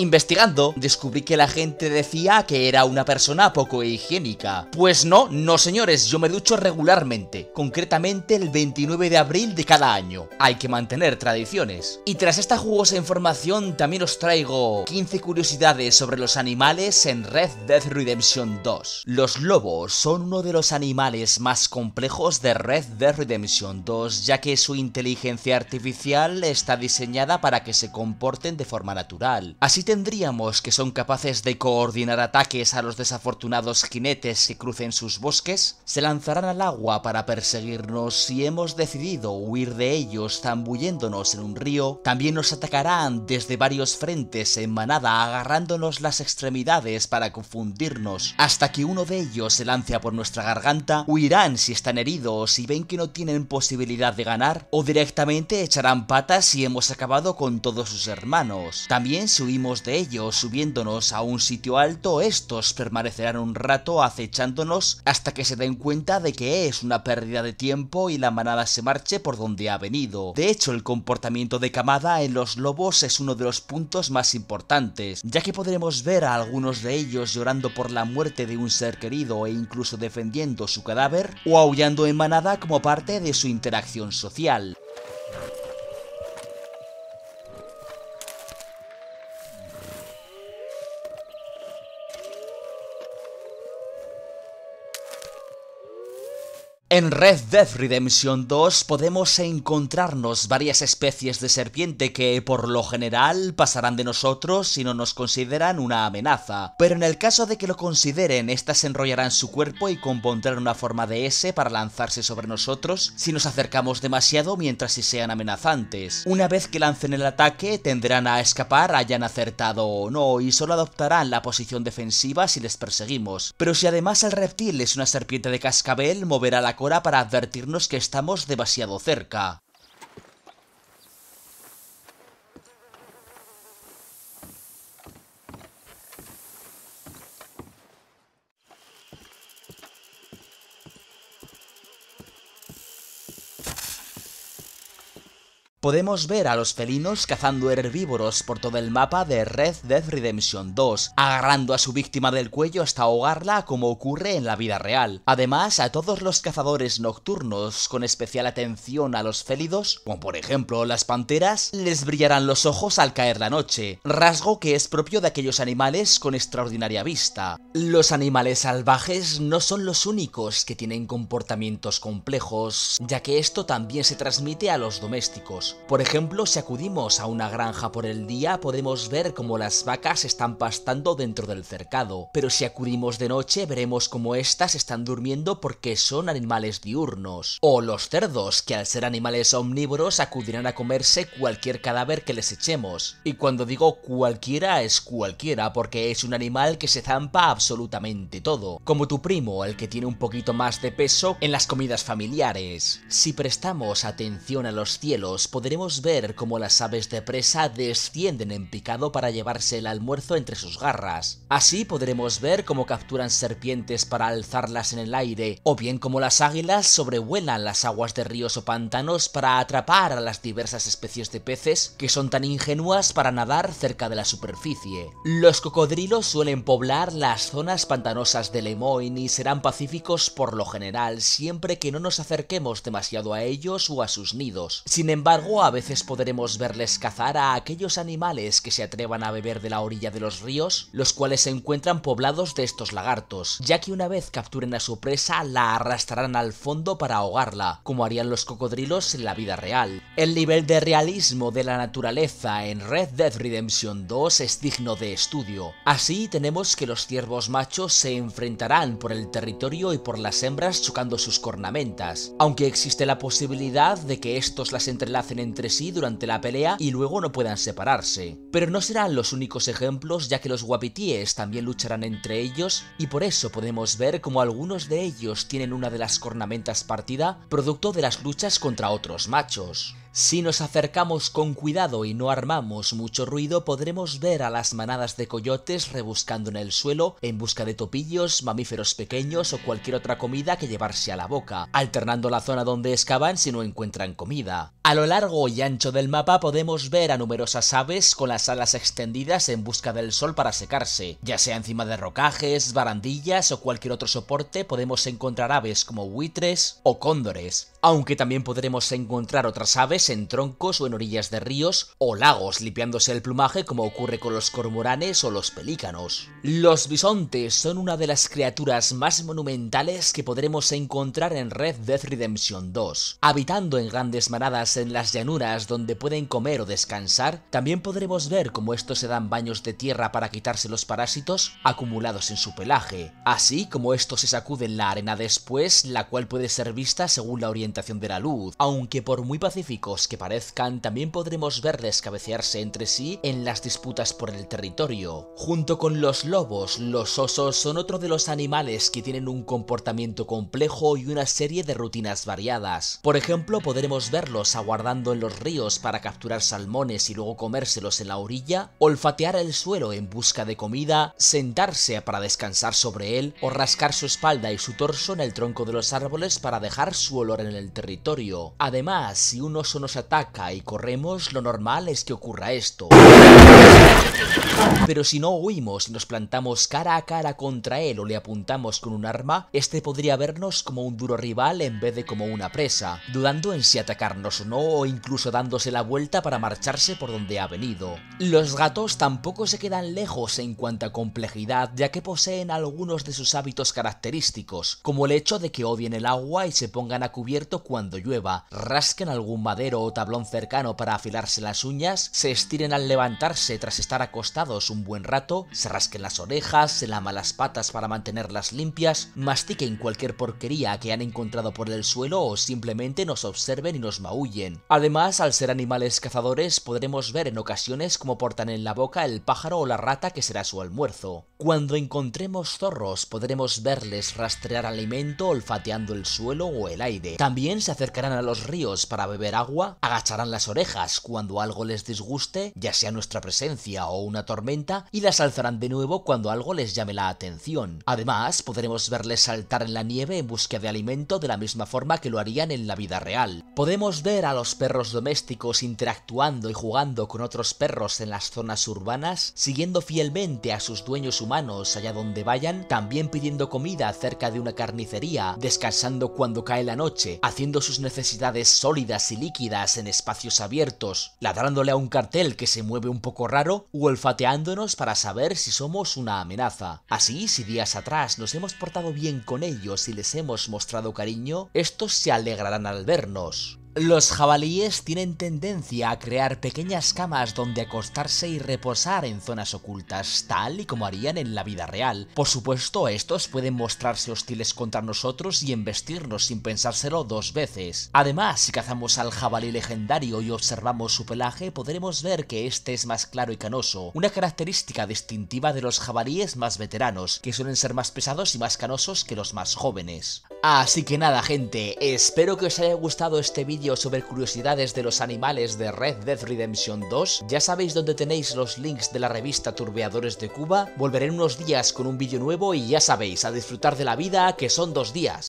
Investigando, descubrí que la gente decía que era una persona poco higiénica. Pues no, no señores, yo me ducho regularmente, concretamente el 29 de abril de cada año. Hay que mantener tradiciones. Y tras esta jugosa información también os traigo 15 curiosidades sobre los animales en Red Dead Redemption 2. Los lobos son uno de los animales más complejos de Red Dead Redemption 2, ya que su inteligencia artificial está diseñada para que se comporten de forma natural. Así tendríamos que son capaces de coordinar ataques a los desafortunados jinetes que crucen sus bosques, se lanzarán al agua para perseguirnos si hemos decidido huir de ellos zambulléndonos en un río, también nos atacarán desde varios frentes en manada agarrándonos las extremidades para confundirnos, hasta que uno de ellos se lance por nuestra garganta, huirán si están heridos y ven que no tienen posibilidad de ganar, o directamente echarán patas si hemos acabado con todos sus hermanos. También si huimos de ellos subiéndonos a un sitio alto, estos permanecerán un rato acechándonos hasta que se den cuenta de que es una pérdida de tiempo y la manada se marche por donde ha venido. De hecho, el comportamiento de camada en los lobos es uno de los puntos más importantes, ya que podremos ver a algunos de ellos llorando por la muerte de un ser querido e incluso defendiendo su cadáver, o aullando en manada como parte de su interacción social. En Red Dead Redemption 2 podemos encontrarnos varias especies de serpiente que, por lo general, pasarán de nosotros si no nos consideran una amenaza. Pero en el caso de que lo consideren, estas enrollarán su cuerpo y compondrán una forma de S para lanzarse sobre nosotros si nos acercamos demasiado mientras sean amenazantes. Una vez que lancen el ataque, tendrán a escapar hayan acertado o no y solo adoptarán la posición defensiva si les perseguimos. Pero si además el reptil es una serpiente de cascabel, moverá la hora para advertirnos que estamos demasiado cerca. podemos ver a los felinos cazando herbívoros por todo el mapa de Red Dead Redemption 2, agarrando a su víctima del cuello hasta ahogarla como ocurre en la vida real. Además, a todos los cazadores nocturnos, con especial atención a los félidos, como por ejemplo las panteras, les brillarán los ojos al caer la noche, rasgo que es propio de aquellos animales con extraordinaria vista. Los animales salvajes no son los únicos que tienen comportamientos complejos, ya que esto también se transmite a los domésticos. Por ejemplo, si acudimos a una granja por el día podemos ver cómo las vacas están pastando dentro del cercado, pero si acudimos de noche veremos cómo éstas están durmiendo porque son animales diurnos. O los cerdos, que al ser animales omnívoros acudirán a comerse cualquier cadáver que les echemos. Y cuando digo cualquiera es cualquiera porque es un animal que se zampa absolutamente todo, como tu primo, el que tiene un poquito más de peso en las comidas familiares. Si prestamos atención a los cielos, podremos ver cómo las aves de presa descienden en picado para llevarse el almuerzo entre sus garras. Así podremos ver cómo capturan serpientes para alzarlas en el aire, o bien cómo las águilas sobrevuelan las aguas de ríos o pantanos para atrapar a las diversas especies de peces que son tan ingenuas para nadar cerca de la superficie. Los cocodrilos suelen poblar las zonas pantanosas de Lemoyne y serán pacíficos por lo general siempre que no nos acerquemos demasiado a ellos o a sus nidos. Sin embargo, a veces podremos verles cazar a aquellos animales que se atrevan a beber de la orilla de los ríos, los cuales se encuentran poblados de estos lagartos, ya que una vez capturen a su presa la arrastrarán al fondo para ahogarla, como harían los cocodrilos en la vida real. El nivel de realismo de la naturaleza en Red Dead Redemption 2 es digno de estudio. Así tenemos que los ciervos machos se enfrentarán por el territorio y por las hembras chocando sus cornamentas, aunque existe la posibilidad de que estos las entrelacen entre sí durante la pelea y luego no puedan separarse. Pero no serán los únicos ejemplos ya que los guapitíes también lucharán entre ellos y por eso podemos ver como algunos de ellos tienen una de las cornamentas partida producto de las luchas contra otros machos. Si nos acercamos con cuidado y no armamos mucho ruido, podremos ver a las manadas de coyotes rebuscando en el suelo en busca de topillos, mamíferos pequeños o cualquier otra comida que llevarse a la boca, alternando la zona donde excavan si no encuentran comida. A lo largo y ancho del mapa podemos ver a numerosas aves con las alas extendidas en busca del sol para secarse. Ya sea encima de rocajes, barandillas o cualquier otro soporte podemos encontrar aves como buitres o cóndores, aunque también podremos encontrar otras aves en troncos o en orillas de ríos o lagos, limpiándose el plumaje como ocurre con los cormoranes o los pelícanos. Los bisontes son una de las criaturas más monumentales que podremos encontrar en Red Death Redemption 2. Habitando en grandes manadas en las llanuras donde pueden comer o descansar, también podremos ver cómo estos se dan baños de tierra para quitarse los parásitos acumulados en su pelaje, así como estos se sacuden la arena después, la cual puede ser vista según la orientación de la luz, aunque por muy pacífico que parezcan, también podremos verles cabecearse entre sí en las disputas por el territorio. Junto con los lobos, los osos son otro de los animales que tienen un comportamiento complejo y una serie de rutinas variadas. Por ejemplo, podremos verlos aguardando en los ríos para capturar salmones y luego comérselos en la orilla, olfatear el suelo en busca de comida, sentarse para descansar sobre él o rascar su espalda y su torso en el tronco de los árboles para dejar su olor en el territorio. Además, si un oso nos ataca y corremos, lo normal es que ocurra esto. Pero si no huimos y nos plantamos cara a cara contra él o le apuntamos con un arma, este podría vernos como un duro rival en vez de como una presa, dudando en si atacarnos o no o incluso dándose la vuelta para marcharse por donde ha venido. Los gatos tampoco se quedan lejos en cuanto a complejidad ya que poseen algunos de sus hábitos característicos, como el hecho de que odien el agua y se pongan a cubierto cuando llueva, rasquen algún madero o tablón cercano para afilarse las uñas, se estiren al levantarse tras estar acostado un buen rato, se rasquen las orejas, se lama las patas para mantenerlas limpias, mastiquen cualquier porquería que han encontrado por el suelo o simplemente nos observen y nos maullen. Además, al ser animales cazadores, podremos ver en ocasiones cómo portan en la boca el pájaro o la rata que será su almuerzo. Cuando encontremos zorros, podremos verles rastrear alimento olfateando el suelo o el aire. También se acercarán a los ríos para beber agua, agacharán las orejas cuando algo les disguste, ya sea nuestra presencia o una tormenta y las alzarán de nuevo cuando algo les llame la atención. Además, podremos verles saltar en la nieve en busca de alimento de la misma forma que lo harían en la vida real. Podemos ver a los perros domésticos interactuando y jugando con otros perros en las zonas urbanas, siguiendo fielmente a sus dueños humanos allá donde vayan, también pidiendo comida cerca de una carnicería, descansando cuando cae la noche, haciendo sus necesidades sólidas y líquidas en espacios abiertos, ladrándole a un cartel que se mueve un poco raro o olfateando Plateándonos para saber si somos una amenaza. Así, si días atrás nos hemos portado bien con ellos y les hemos mostrado cariño, estos se alegrarán al vernos. Los jabalíes tienen tendencia a crear pequeñas camas donde acostarse y reposar en zonas ocultas, tal y como harían en la vida real. Por supuesto, estos pueden mostrarse hostiles contra nosotros y embestirnos sin pensárselo dos veces. Además, si cazamos al jabalí legendario y observamos su pelaje, podremos ver que este es más claro y canoso, una característica distintiva de los jabalíes más veteranos, que suelen ser más pesados y más canosos que los más jóvenes. Así que nada gente, espero que os haya gustado este vídeo sobre curiosidades de los animales de Red Dead Redemption 2. Ya sabéis dónde tenéis los links de la revista Turbeadores de Cuba. Volveré en unos días con un vídeo nuevo y ya sabéis, a disfrutar de la vida que son dos días.